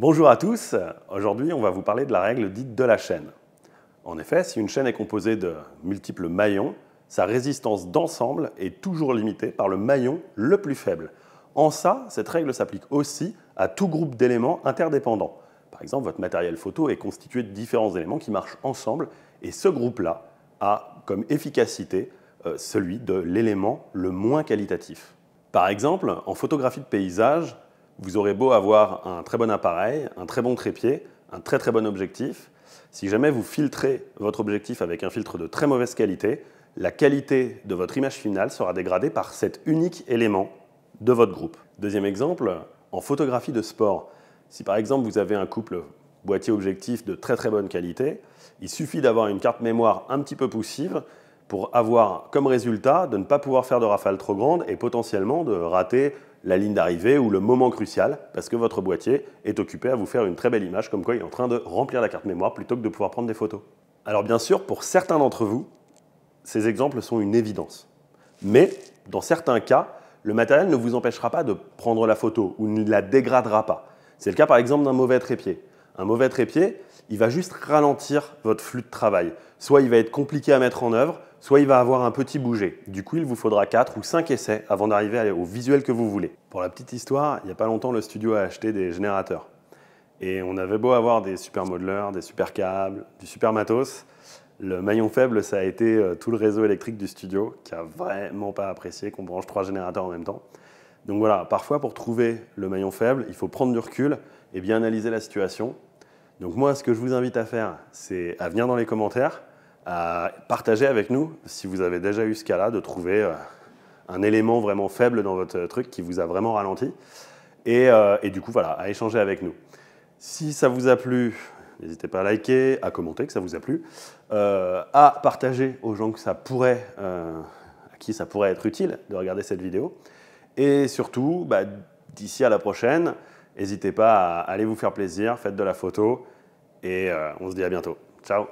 Bonjour à tous, aujourd'hui on va vous parler de la règle dite de la chaîne. En effet, si une chaîne est composée de multiples maillons, sa résistance d'ensemble est toujours limitée par le maillon le plus faible. En ça, cette règle s'applique aussi à tout groupe d'éléments interdépendants. Par exemple, votre matériel photo est constitué de différents éléments qui marchent ensemble et ce groupe-là a comme efficacité euh, celui de l'élément le moins qualitatif. Par exemple, en photographie de paysage, vous aurez beau avoir un très bon appareil, un très bon trépied, un très très bon objectif, si jamais vous filtrez votre objectif avec un filtre de très mauvaise qualité, la qualité de votre image finale sera dégradée par cet unique élément de votre groupe. Deuxième exemple, en photographie de sport, si par exemple vous avez un couple boîtier objectif de très très bonne qualité, il suffit d'avoir une carte mémoire un petit peu poussive pour avoir comme résultat de ne pas pouvoir faire de rafales trop grandes et potentiellement de rater la ligne d'arrivée ou le moment crucial, parce que votre boîtier est occupé à vous faire une très belle image, comme quoi il est en train de remplir la carte mémoire plutôt que de pouvoir prendre des photos. Alors bien sûr, pour certains d'entre vous, ces exemples sont une évidence. Mais dans certains cas, le matériel ne vous empêchera pas de prendre la photo ou ne la dégradera pas. C'est le cas par exemple d'un mauvais trépied. Un mauvais trépied, il va juste ralentir votre flux de travail. Soit il va être compliqué à mettre en œuvre, soit il va avoir un petit bougé. Du coup, il vous faudra 4 ou 5 essais avant d'arriver au visuel que vous voulez. Pour la petite histoire, il n'y a pas longtemps, le studio a acheté des générateurs. Et on avait beau avoir des super modeleurs, des super câbles, du super matos, le maillon faible, ça a été euh, tout le réseau électrique du studio qui a vraiment pas apprécié qu'on branche trois générateurs en même temps. Donc voilà, parfois pour trouver le maillon faible, il faut prendre du recul, et bien analyser la situation. Donc moi, ce que je vous invite à faire, c'est à venir dans les commentaires, à partager avec nous si vous avez déjà eu ce cas-là, de trouver euh, un élément vraiment faible dans votre truc qui vous a vraiment ralenti. Euh, et, du coup, voilà, à échanger avec nous. Si ça vous a plu, n'hésitez pas à liker, à commenter que ça vous a plu, euh, à partager aux gens que ça pourrait, à qui ça pourrait être utile de regarder cette vidéo. Et surtout, bah, d'ici à la prochaine, N'hésitez pas à aller vous faire plaisir, faites de la photo et euh, on se dit à bientôt. Ciao